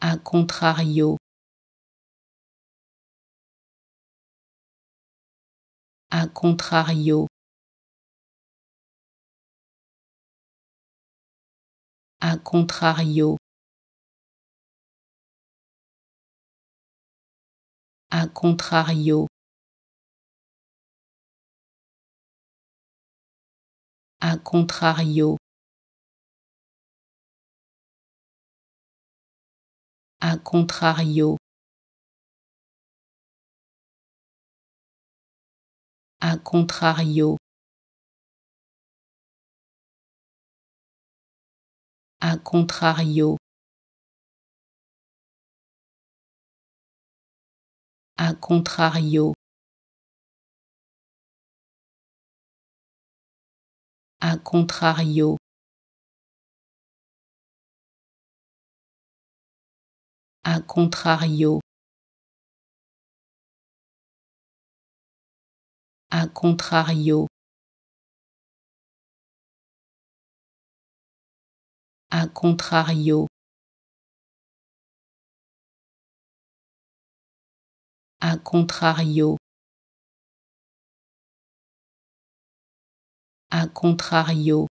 a contrario. A contrario. A contrario. A contrario. A contrario. a contrario. A contrario. A contrario. A contrario. A contrario. a contrario, a contrario, a contrario, a contrario. A contrario.